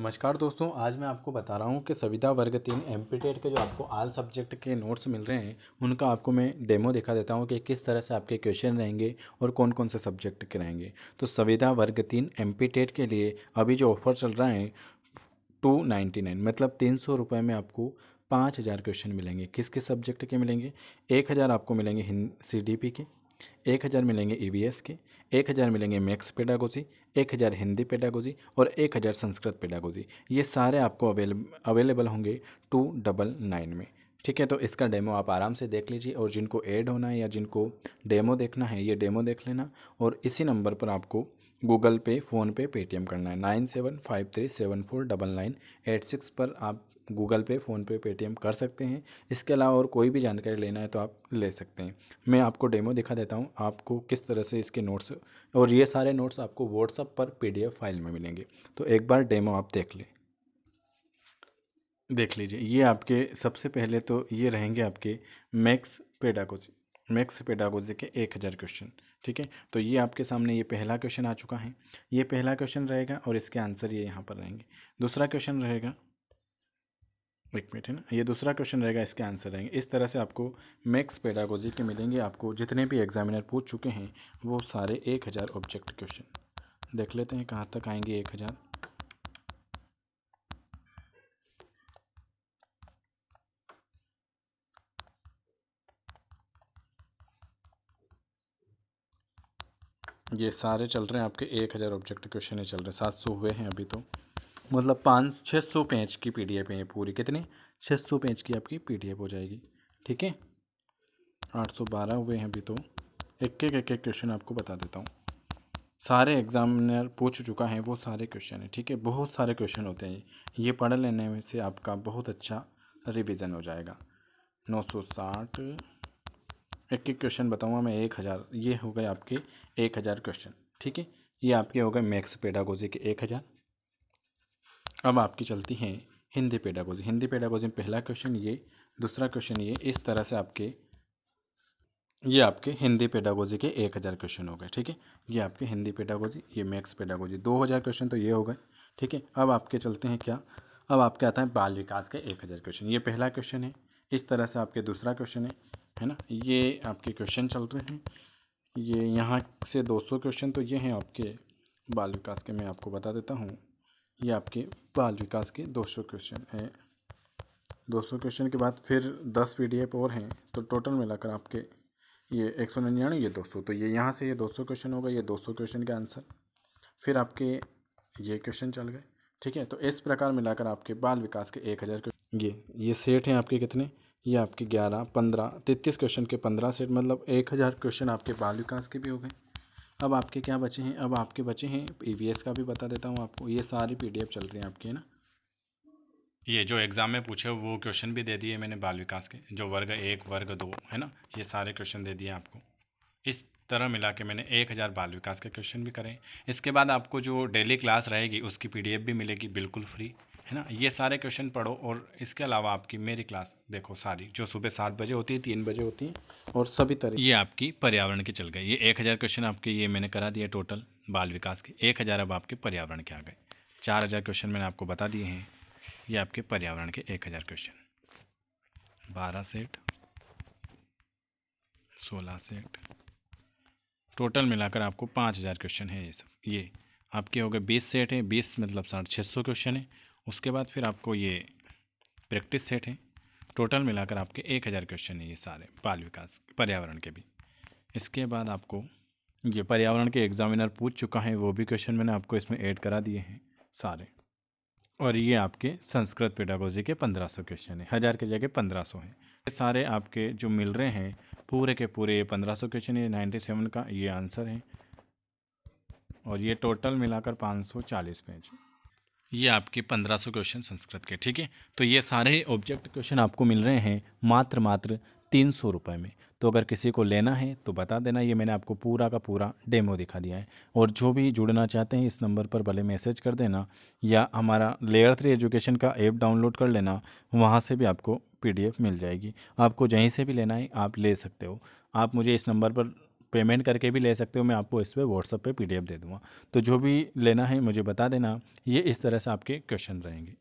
नमस्कार दोस्तों आज मैं आपको बता रहा हूँ कि सविता वर्ग तीन एम के जो आपको आल सब्जेक्ट के नोट्स मिल रहे हैं उनका आपको मैं डेमो दिखा देता हूँ कि किस तरह से आपके क्वेश्चन रहेंगे और कौन कौन से सब्जेक्ट के रहेंगे तो सविता वर्ग तीन एम के लिए अभी जो ऑफर चल रहा है टू नाइन्टी नाइन मतलब तीन सौ रुपये में आपको पाँच हज़ार क्वेश्चन मिलेंगे किस किस सब्जेक्ट के मिलेंगे एक हज़ार आपको मिलेंगे हिंद सी के एक हज़ार मिलेंगे ई e के एक हज़ार मिलेंगे मैक्स पेडागोजी एक हज़ार हिंदी पेडागोजी और एक हज़ार संस्कृत पेडागोजी ये सारे आपको अवेले अवेलेबल होंगे टू डबल नाइन में ठीक है तो इसका डेमो आप आराम से देख लीजिए और जिनको ऐड होना है या जिनको डेमो देखना है ये डेमो देख लेना और इसी नंबर पर आपको गूगल पे फ़ोन पे पेटीएम करना है nine seven five three seven four double nine eight six पर आप गूगल पे फ़ोन पे पेटीएम कर सकते हैं इसके अलावा और कोई भी जानकारी लेना है तो आप ले सकते हैं मैं आपको डेमो दिखा देता हूँ आपको किस तरह से इसके नोट्स और ये सारे नोट्स आपको व्हाट्सअप पर पी फाइल में मिलेंगे तो एक बार डेमो आप देख लें देख लीजिए ये आपके सबसे पहले तो ये रहेंगे आपके मैक्स पेडागोजी मैक्स पेडागोजी के एक हज़ार क्वेश्चन ठीक है तो ये आपके सामने ये पहला क्वेश्चन आ चुका है ये पहला क्वेश्चन रहेगा और इसके आंसर ये यहाँ पर रहेंगे दूसरा क्वेश्चन रहेगा एक मिनट है ना ये दूसरा क्वेश्चन रहेगा इसके आंसर रहेंगे इस तरह से आपको मैक्स पेडागोजी के मिलेंगे आपको जितने भी एग्जामिनर पूछ चुके हैं वो सारे एक हज़ार ऑब्जेक्ट क्वेश्चन देख लेते हैं कहाँ तक आएंगे एक हज़ार ये सारे चल रहे हैं आपके एक हज़ार ऑब्जेक्ट क्वेश्चन ही चल रहे हैं सात सौ हुए हैं अभी तो मतलब पाँच छः सौ पेज की पी डी एफ है पूरी कितनी छः सौ पेज की आपकी पी डी एफ हो जाएगी ठीक है आठ सौ बारह हुए हैं अभी तो एक एक एक एक क्वेश्चन आपको बता देता हूँ सारे एग्जामिनर पूछ चुका है वो सारे क्वेश्चन है ठीक है बहुत सारे क्वेश्चन होते हैं ये पढ़ लेने में से आपका बहुत अच्छा रिविज़न हो जाएगा नौ सौ साठ एक एक क्वेश्चन बताऊँगा मैं एक हज़ार ये हो गए आपके एक हज़ार क्वेश्चन ठीक है ये आपके हो गए मैक्स पेडागोजी के एक हज़ार अब आपकी चलती हैं हिंदी पेडागोजी हिंदी पेडागोजी में पहला क्वेश्चन ये दूसरा क्वेश्चन ये इस तरह से आपके ये आपके हिंदी पेडागोजी के एक हज़ार क्वेश्चन हो गए ठीक है ये आपके हिंदी पेडागोजी ये मैक्स पेडागोजी दो हज़ार क्वेश्चन तो ये हो गए ठीक है अब आपके चलते हैं क्या अब आपके आता है बाल विकास के एक हज़ार क्वेश्चन ये पहला क्वेश्चन है इस तरह से आपके दूसरा क्वेश्चन है है ना ये आपके क्वेश्चन चल रहे हैं ये यहाँ से दो क्वेश्चन तो ये हैं आपके बाल विकास के मैं आपको बता देता हूँ ये आपके बाल विकास के 200 क्वेश्चन हैं 200 क्वेश्चन के बाद फिर 10 पीडीएफ और हैं तो टोटल मिलाकर आपके ये एक सौ निन्यानवे ये 200 तो ये यहाँ से ये 200 क्वेश्चन होगा ये 200 क्वेश्चन के आंसर फिर आपके ये क्वेश्चन चल गए ठीक है तो इस प्रकार मिलाकर आपके बाल विकास के एक हज़ार ये ये सेट हैं आपके कितने ये आपके ग्यारह पंद्रह तैंतीस क्वेश्चन के पंद्रह सेट मतलब एक हज़ार क्वेश्चन आपके बाल विकास के भी हो गए अब आपके क्या बचे हैं अब आपके बचे हैं ई का भी बता देता हूँ आपको ये सारी पी चल रही हैं आपकी है ना ये जो एग्ज़ाम में पूछे वो क्वेश्चन भी दे दिए मैंने बाल विकास के जो वर्ग एक वर्ग दो है ना ये सारे क्वेश्चन दे दिए आपको इस तरह मिला के मैंने एक हज़ार बाल विकास के क्वेश्चन भी करें इसके बाद आपको जो डेली क्लास रहेगी उसकी पीडीएफ भी मिलेगी बिल्कुल फ्री है ना ये सारे क्वेश्चन पढ़ो और इसके अलावा आपकी मेरी क्लास देखो सारी जो सुबह सात बजे होती है तीन बजे होती है और सभी तरह ये आपकी पर्यावरण की चल गई ये एक हज़ार क्वेश्चन आपके ये मैंने करा दिए टोटल बाल विकास के एक हज़ार अब आपके पर्यावरण के आ गए चार हज़ार क्वेश्चन मैंने आपको बता दिए हैं ये आपके पर्यावरण के एक हज़ार क्वेश्चन बारह सेट सोलह सेट टोटल मिलाकर आपको पाँच हज़ार क्वेश्चन है ये सब ये आपके हो गए बीस सेट हैं बीस मतलब साढ़े छः सौ क्वेश्चन है उसके बाद फिर आपको ये प्रैक्टिस सेट है टोटल मिलाकर आपके एक हज़ार क्वेश्चन है ये सारे बाल विकास पर्यावरण के भी इसके बाद आपको ये पर्यावरण के एग्जामिनर पूछ चुका है वो भी क्वेश्चन मैंने आपको इसमें ऐड करा दिए हैं सारे और ये आपके संस्कृत पेडागोजी के पंद्रह सौ क्वेश्चन हैं हज़ार के जगह पंद्रह सौ हैं ये सारे आपके जो मिल रहे हैं पूरे के पूरे ये पंद्रह सौ क्वेश्चन ये नाइन्टी सेवन का ये आंसर है और ये टोटल मिलाकर पाँच सौ चालीस पेज ये आपके 1500 क्वेश्चन संस्कृत के ठीक है तो ये सारे ऑब्जेक्ट क्वेश्चन आपको मिल रहे हैं मात्र मात्र तीन सौ रुपये में तो अगर किसी को लेना है तो बता देना ये मैंने आपको पूरा का पूरा डेमो दिखा दिया है और जो भी जुड़ना चाहते हैं इस नंबर पर भले मैसेज कर देना या हमारा लेयर थ्री एजुकेशन का ऐप डाउनलोड कर लेना वहाँ से भी आपको पीडीएफ मिल जाएगी आपको जहीं से भी लेना है आप ले सकते हो आप मुझे इस नंबर पर पेमेंट करके भी ले सकते हो मैं आपको इस पर व्हाट्सअप डी एफ दे दूँगा तो जो भी लेना है मुझे बता देना ये इस तरह से आपके क्वेश्चन रहेंगे